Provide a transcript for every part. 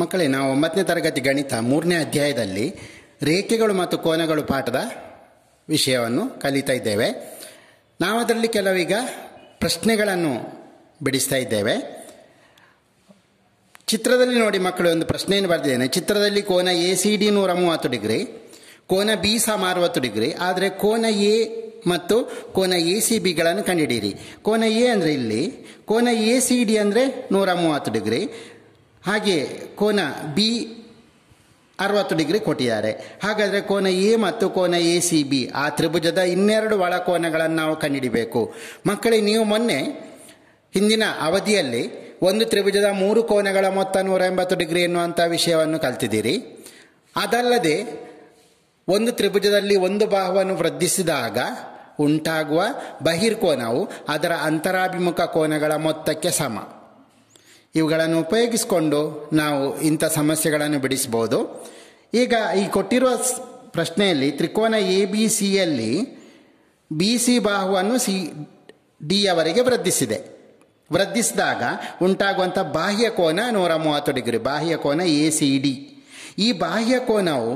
ಮಕ್ಕಳೇ ನಾವು ಒಂಬತ್ತನೇ ತರಗತಿ ಗಣಿತ ಮೂರನೇ ಅಧ್ಯಾಯದಲ್ಲಿ ರೇಖೆಗಳು ಮತ್ತು ಕೋನಗಳು ಪಾಠದ ವಿಷಯವನ್ನು ಕಲಿತಾ ಇದ್ದೇವೆ ನಾವು ಅದರಲ್ಲಿ ಕೆಲವೀಗ ಪ್ರಶ್ನೆಗಳನ್ನು ಬಿಡಿಸ್ತಾ ಇದ್ದೇವೆ ಚಿತ್ರದಲ್ಲಿ ನೋಡಿ ಮಕ್ಕಳು ಒಂದು ಪ್ರಶ್ನೆಯನ್ನು ಬರೆದಿದ್ದೇನೆ ಚಿತ್ರದಲ್ಲಿ ಕೋನ ಎ ಸಿ ಡಿ ನೂರ ಮೂವತ್ತು ಡಿಗ್ರಿ ಕೋನ ಬಿ ಸಮ ಅರವತ್ತು ಡಿಗ್ರಿ ಆದರೆ ಕೋನ ಎ ಮತ್ತು ಕೋನ ಎ ಸಿ ಬಿಗಳನ್ನು ಕಂಡುಹಿಡಿಯಿರಿ ಕೋನ ಎ ಅಂದರೆ ಇಲ್ಲಿ ಕೋನ ಎ ಸಿ ಡಿ ಅಂದರೆ ನೂರ ಮೂವತ್ತು ಡಿಗ್ರಿ ಹಾಗೆಯೇ ಕೋನ ಬಿ ಅರವತ್ತು ಡಿಗ್ರಿ ಕೊಟ್ಟಿದ್ದಾರೆ ಹಾಗಾದರೆ ಕೋನ ಎ ಮತ್ತು ಕೋನ ಎ ಸಿ ಬಿ ಆ ತ್ರಿಭುಜದ ಇನ್ನೆರಡು ಕೋನಗಳನ್ನು ನಾವು ಕಂಡುಹಿಡಿಬೇಕು ಮಕ್ಕಳಿಗೆ ನೀವು ಮೊನ್ನೆ ಹಿಂದಿನ ಅವಧಿಯಲ್ಲಿ ಒಂದು ತ್ರಿಭುಜದ ಮೂರು ಕೋನಗಳ ಮೊತ್ತ ನೂರ ಎಂಬತ್ತು ಡಿಗ್ರಿ ಎನ್ನುವಂಥ ವಿಷಯವನ್ನು ಕಲ್ತಿದ್ದೀರಿ ಅದಲ್ಲದೆ ಒಂದು ತ್ರಿಭುಜದಲ್ಲಿ ಒಂದು ಬಾಹುವನ್ನು ವೃದ್ಧಿಸಿದಾಗ ಉಂಟಾಗುವ ಬಹಿರ್ಕೋನವು ಅದರ ಅಂತರಾಭಿಮುಖ ಕೋನಗಳ ಮೊತ್ತಕ್ಕೆ ಸಮ ಇವುಗಳನ್ನು ಉಪಯೋಗಿಸಿಕೊಂಡು ನಾವು ಇಂಥ ಸಮಸ್ಯೆಗಳನ್ನು ಬಿಡಿಸ್ಬೋದು ಈಗ ಈ ಕೊಟ್ಟಿರುವ ಪ್ರಶ್ನೆಯಲ್ಲಿ ತ್ರಿಕೋನ ಎ ಬಿ ಸಿಯಲ್ಲಿ ಬಿ ಸಿ ಬಾಹುವನ್ನು ಸಿ ಡಿಯವರೆಗೆ ವೃದ್ಧಿಸಿದೆ ವೃದ್ಧಿಸಿದಾಗ ಉಂಟಾಗುವಂಥ ಕೋನ ನೂರ ಮೂವತ್ತು ಡಿಗ್ರಿ ಕೋನ ಎ ಸಿ ಡಿ ಈ ಕೋನವು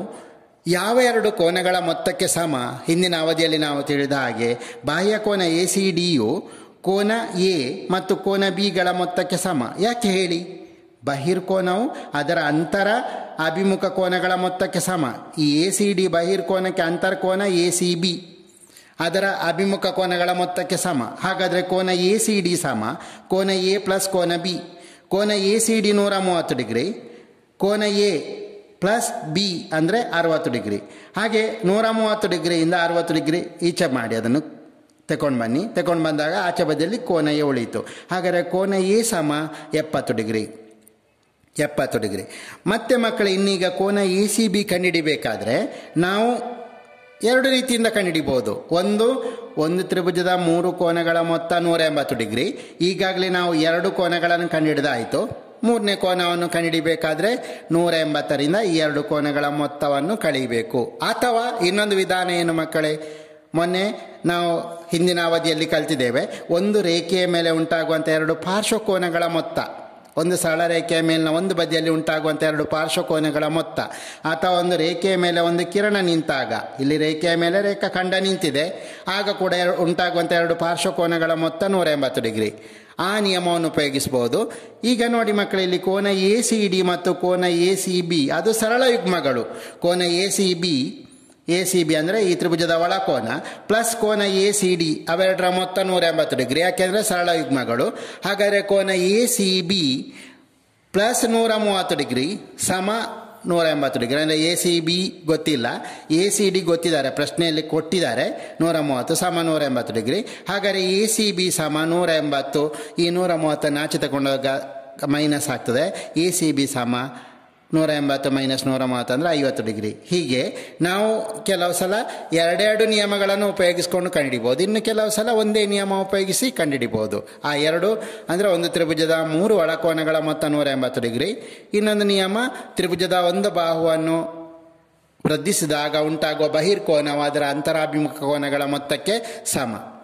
ಯಾವ ಎರಡು ಕೋನಗಳ ಮೊತ್ತಕ್ಕೆ ಸಮ ಹಿಂದಿನ ಅವಧಿಯಲ್ಲಿ ನಾವು ತಿಳಿದ ಹಾಗೆ ಕೋನ ಎ ಸಿ ಡಿಯು ಕೋನ ಎ ಮತ್ತು ಕೋನ ಬಿಗಳ ಮೊತ್ತಕ್ಕೆ ಸಮ ಯಾಕೆ ಹೇಳಿ ಬಹಿರ್ಕೋನವು ಅದರ ಅಂತರ ಅಭಿಮುಖ ಕೋನಗಳ ಮೊತ್ತಕ್ಕೆ ಸಮ ಈ ಎ ಸಿ ಡಿ ಬಹಿರ್ಕೋನಕ್ಕೆ ಕೋನ ಎ ಸಿ ಬಿ ಅದರ ಅಭಿಮುಖ ಕೋನಗಳ ಮೊತ್ತಕ್ಕೆ ಸಮ ಹಾಗಾದರೆ ಕೋನ ಎ ಸಿ ಡಿ ಸಮ ಕೋನ ಎ ಪ್ಲಸ್ ಕೋನ ಬಿ ಕೋನ ಎ ಸಿ ಡಿ ನೂರ ಮೂವತ್ತು ಡಿಗ್ರಿ ಕೋನ ಎ ಪ್ಲಸ್ ಬಿ ಅಂದರೆ ಅರವತ್ತು ಡಿಗ್ರಿ ಹಾಗೆ ನೂರ ಮೂವತ್ತು ಡಿಗ್ರಿಯಿಂದ ಅರವತ್ತು ಡಿಗ್ರಿ ಈಚೆ ಮಾಡಿ ಅದನ್ನು ತಗೊಂಡು ಬನ್ನಿ ತಗೊಂಡು ಬಂದಾಗ ಆಚೆ ಬದಿಯಲ್ಲಿ ಎ ಉಳಿಯಿತು ಹಾಗಾದರೆ ಎ ಸಮ ಎಪ್ಪತ್ತು ಡಿಗ್ರಿ ಎಪ್ಪತ್ತು ಡಿಗ್ರಿ ಮತ್ತೆ ಮಕ್ಕಳು ಇನ್ನೀಗ ಕೋನ ಎ ಸಿ ಬಿ ಕಂಡುಹಿಡಿಬೇಕಾದ್ರೆ ನಾವು ಎರಡು ರೀತಿಯಿಂದ ಕಂಡುಹಿಡಿಬೋದು ಒಂದು ಒಂದು ತ್ರಿಭುಜದ ಮೂರು ಕೋನಗಳ ಮೊತ್ತ ನೂರ ಎಂಬತ್ತು ಡಿಗ್ರಿ ಈಗಾಗಲೇ ನಾವು ಎರಡು ಕೋನಗಳನ್ನು ಕಂಡುಹಿಡಿದಾಯಿತು ಮೂರನೇ ಕೋನವನ್ನು ಕಂಡುಹಿಡಿಬೇಕಾದ್ರೆ ನೂರ ಎಂಬತ್ತರಿಂದ ಎರಡು ಕೋನಗಳ ಮೊತ್ತವನ್ನು ಕಳೀಬೇಕು ಅಥವಾ ಇನ್ನೊಂದು ವಿಧಾನ ಏನು ಮಕ್ಕಳೇ ಮೊನ್ನೆ ನಾವು ಹಿಂದಿನ ಅವಧಿಯಲ್ಲಿ ಕಲ್ತಿದ್ದೇವೆ ಒಂದು ರೇಖೆಯ ಮೇಲೆ ಉಂಟಾಗುವಂಥ ಎರಡು ಪಾರ್ಶ್ವಕೋನಗಳ ಮೊತ್ತ ಒಂದು ಸರಳ ರೇಖೆಯ ಮೇಲಿನ ಒಂದು ಬದಿಯಲ್ಲಿ ಉಂಟಾಗುವಂಥ ಎರಡು ಪಾರ್ಶ್ವಕೋನಗಳ ಮೊತ್ತ ಅಥವಾ ಒಂದು ರೇಖೆಯ ಮೇಲೆ ಒಂದು ಕಿರಣ ನಿಂತಾಗ ಇಲ್ಲಿ ರೇಖೆಯ ಮೇಲೆ ರೇಖಾ ಖಂಡ ನಿಂತಿದೆ ಆಗ ಕೂಡ ಉಂಟಾಗುವಂಥ ಎರಡು ಪಾರ್ಶ್ವಕೋನಗಳ ಮೊತ್ತ ನೂರ ಎಂಬತ್ತು ಡಿಗ್ರಿ ಆ ನಿಯಮವನ್ನು ಉಪಯೋಗಿಸ್ಬೋದು ಈಗ ನೋಡಿ ಮಕ್ಕಳಲ್ಲಿ ಕೋನ ಎ ಸಿ ಡಿ ಮತ್ತು ಕೋನ ಎ ಸಿ ಬಿ ಅದು ಸರಳ ಯುಗ್ಮಗಳು ಕೋನ A C B A C B ಅಂದರೆ ಈ ತ್ರಿಭುಜದ ಒಳ ಕೋನ ಪ್ಲಸ್ ಕೋನ ಎ ಸಿ ಡಿ ಅವೆರಡರ ಮೊತ್ತ ನೂರ ಎಂಬತ್ತು ಡಿಗ್ರಿ ಯಾಕೆಂದರೆ ಸರಳ ಯುಗ್ಮಗಳು ಹಾಗಾದರೆ ಕೋನ ಎ ಸಿ ಬಿ ಪ್ಲಸ್ ನೂರ ಮೂವತ್ತು ಡಿಗ್ರಿ ಸಮ ನೂರ ಎಂಬತ್ತು ಡಿಗ್ರಿ ಅಂದರೆ ಎ ಸಿ ಬಿ ಗೊತ್ತಿಲ್ಲ ಎ ಸಿ ಡಿ ಗೊತ್ತಿದ್ದಾರೆ ಪ್ರಶ್ನೆಯಲ್ಲಿ ಕೊಟ್ಟಿದ್ದಾರೆ ನೂರ ಮೂವತ್ತು ಸಮ ನೂರ ಎಂಬತ್ತು ಡಿಗ್ರಿ ಹಾಗಾದರೆ ಎ ಸಿ ಬಿ ಸಮ ನೂರ ಎಂಬತ್ತು ಈ ನೂರ ಮೂವತ್ತನ್ನು ಆಚೆ ತಗೊಂಡಾಗ ಮೈನಸ್ ಆಗ್ತದೆ ಎ ಸಿ ಬಿ ಸಮ ನೂರ ಎಂಬತ್ತು ಮೈನಸ್ ನೂರ ಮೂವತ್ತು ಅಂದರೆ ಐವತ್ತು ಡಿಗ್ರಿ ಹೀಗೆ ನಾವು ಕೆಲವು ಸಲ ಎರಡೆರಡು ನಿಯಮಗಳನ್ನು ಉಪಯೋಗಿಸ್ಕೊಂಡು ಕಂಡುಹಿಡಿಬೋದು ಇನ್ನು ಕೆಲವು ಸಲ ಒಂದೇ ನಿಯಮ ಉಪಯೋಗಿಸಿ ಕಂಡುಹಿಡಿಬೋದು ಆ ಎರಡು ಅಂದರೆ ಒಂದು ತ್ರಿಭುಜದ ಮೂರು ಒಳಕೋನಗಳ ಮೊತ್ತ ನೂರ ಎಂಬತ್ತು ಡಿಗ್ರಿ ಇನ್ನೊಂದು ನಿಯಮ ತ್ರಿಭುಜದ ಒಂದು ಬಾಹುವನ್ನು ವೃದ್ಧಿಸಿದಾಗ ಉಂಟಾಗುವ ಬಹಿರ್ಕೋನವಾದರ ಅಂತರಾಭಿಮುಖ ಕೋನಗಳ ಮೊತ್ತಕ್ಕೆ ಸಮ